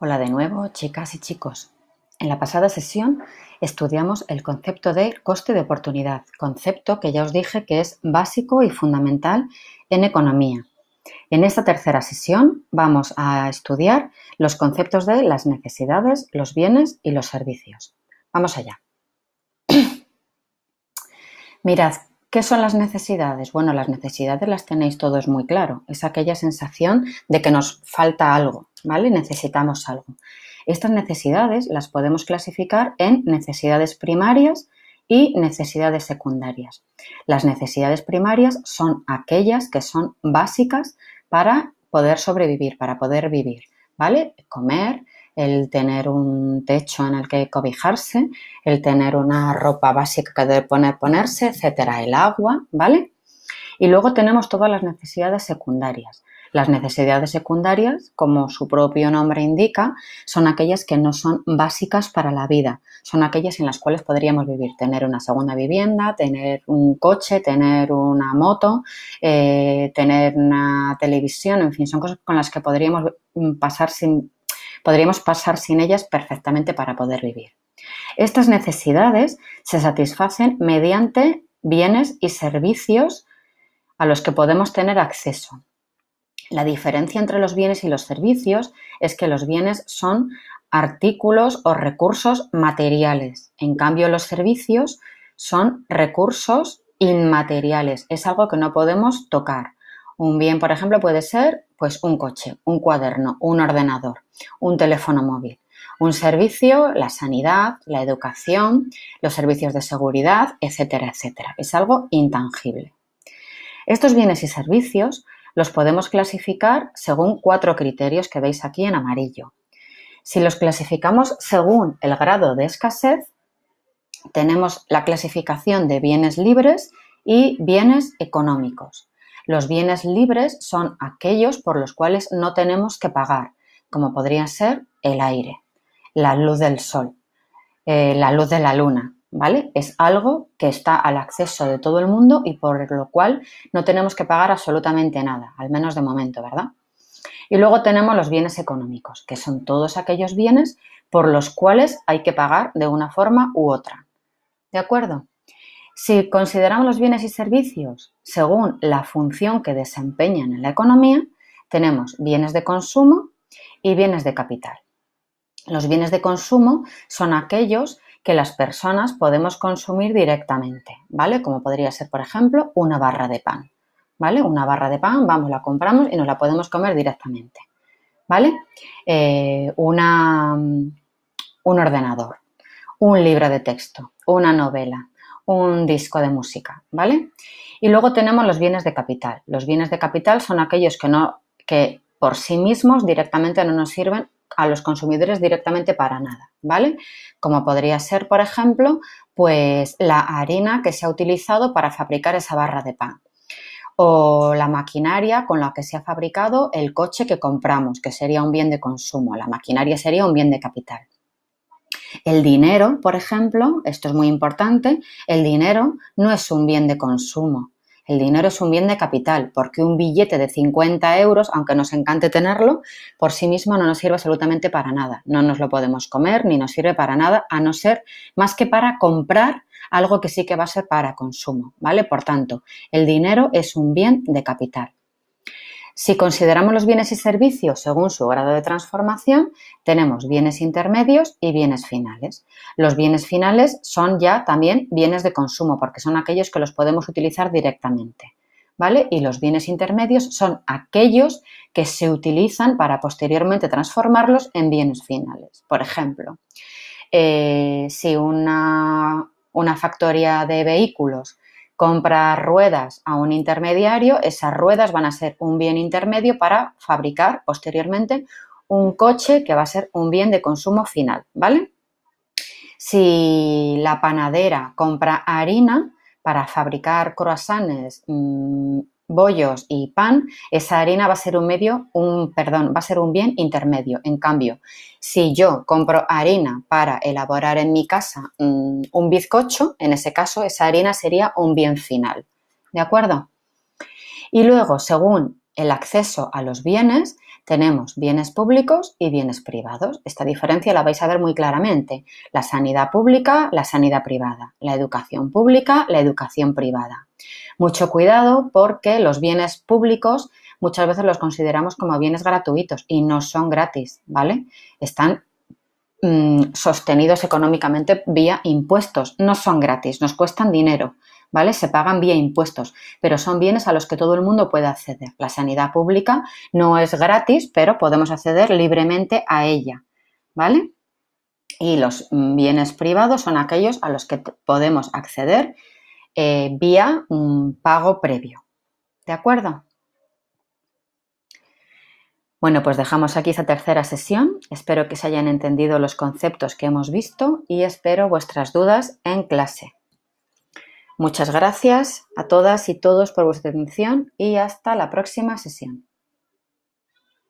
Hola de nuevo, chicas y chicos. En la pasada sesión estudiamos el concepto de coste de oportunidad, concepto que ya os dije que es básico y fundamental en economía. En esta tercera sesión vamos a estudiar los conceptos de las necesidades, los bienes y los servicios. Vamos allá. Mirad, ¿Qué son las necesidades? Bueno, las necesidades las tenéis todos muy claro. Es aquella sensación de que nos falta algo, ¿vale? Necesitamos algo. Estas necesidades las podemos clasificar en necesidades primarias y necesidades secundarias. Las necesidades primarias son aquellas que son básicas para poder sobrevivir, para poder vivir, ¿vale? Comer, el tener un techo en el que cobijarse, el tener una ropa básica que debe poner, ponerse, etcétera, el agua, ¿vale? Y luego tenemos todas las necesidades secundarias. Las necesidades secundarias, como su propio nombre indica, son aquellas que no son básicas para la vida, son aquellas en las cuales podríamos vivir, tener una segunda vivienda, tener un coche, tener una moto, eh, tener una televisión, en fin, son cosas con las que podríamos pasar sin Podríamos pasar sin ellas perfectamente para poder vivir. Estas necesidades se satisfacen mediante bienes y servicios a los que podemos tener acceso. La diferencia entre los bienes y los servicios es que los bienes son artículos o recursos materiales. En cambio, los servicios son recursos inmateriales. Es algo que no podemos tocar. Un bien, por ejemplo, puede ser pues un coche, un cuaderno, un ordenador, un teléfono móvil. Un servicio, la sanidad, la educación, los servicios de seguridad, etcétera, etcétera. Es algo intangible. Estos bienes y servicios los podemos clasificar según cuatro criterios que veis aquí en amarillo. Si los clasificamos según el grado de escasez, tenemos la clasificación de bienes libres y bienes económicos. Los bienes libres son aquellos por los cuales no tenemos que pagar, como podrían ser el aire, la luz del sol, eh, la luz de la luna, ¿vale? Es algo que está al acceso de todo el mundo y por lo cual no tenemos que pagar absolutamente nada, al menos de momento, ¿verdad? Y luego tenemos los bienes económicos, que son todos aquellos bienes por los cuales hay que pagar de una forma u otra. ¿De acuerdo? Si consideramos los bienes y servicios según la función que desempeñan en la economía, tenemos bienes de consumo y bienes de capital. Los bienes de consumo son aquellos que las personas podemos consumir directamente, ¿vale? Como podría ser, por ejemplo, una barra de pan, ¿vale? Una barra de pan, vamos, la compramos y nos la podemos comer directamente, ¿vale? Eh, mm, un ordenador, un libro de texto, una novela, un disco de música, ¿vale? Y luego tenemos los bienes de capital. Los bienes de capital son aquellos que no, que por sí mismos directamente no nos sirven a los consumidores directamente para nada, ¿vale? Como podría ser, por ejemplo, pues la harina que se ha utilizado para fabricar esa barra de pan o la maquinaria con la que se ha fabricado el coche que compramos, que sería un bien de consumo. La maquinaria sería un bien de capital. El dinero, por ejemplo, esto es muy importante, el dinero no es un bien de consumo. El dinero es un bien de capital, porque un billete de 50 euros, aunque nos encante tenerlo, por sí mismo no nos sirve absolutamente para nada. No nos lo podemos comer ni nos sirve para nada, a no ser más que para comprar algo que sí que va a ser para consumo, ¿vale? Por tanto, el dinero es un bien de capital. Si consideramos los bienes y servicios según su grado de transformación, tenemos bienes intermedios y bienes finales. Los bienes finales son ya también bienes de consumo, porque son aquellos que los podemos utilizar directamente. ¿Vale? Y los bienes intermedios son aquellos que se utilizan para posteriormente transformarlos en bienes finales. Por ejemplo, eh, si una, una factoría de vehículos comprar ruedas a un intermediario, esas ruedas van a ser un bien intermedio para fabricar posteriormente un coche que va a ser un bien de consumo final, ¿vale? Si la panadera compra harina para fabricar croissants mm, bollos y pan, esa harina va a ser un medio, un, perdón, va a ser un bien intermedio. En cambio, si yo compro harina para elaborar en mi casa mm, un bizcocho, en ese caso esa harina sería un bien final. ¿De acuerdo? Y luego, según el acceso a los bienes, tenemos bienes públicos y bienes privados. Esta diferencia la vais a ver muy claramente. La sanidad pública, la sanidad privada. La educación pública, la educación privada. Mucho cuidado porque los bienes públicos muchas veces los consideramos como bienes gratuitos y no son gratis, ¿vale? Están mm, sostenidos económicamente vía impuestos, no son gratis, nos cuestan dinero. ¿vale? Se pagan vía impuestos, pero son bienes a los que todo el mundo puede acceder. La sanidad pública no es gratis, pero podemos acceder libremente a ella, ¿vale? Y los bienes privados son aquellos a los que podemos acceder eh, vía un pago previo. ¿De acuerdo? Bueno, pues dejamos aquí esta tercera sesión. Espero que se hayan entendido los conceptos que hemos visto y espero vuestras dudas en clase. Muchas gracias a todas y todos por vuestra atención y hasta la próxima sesión.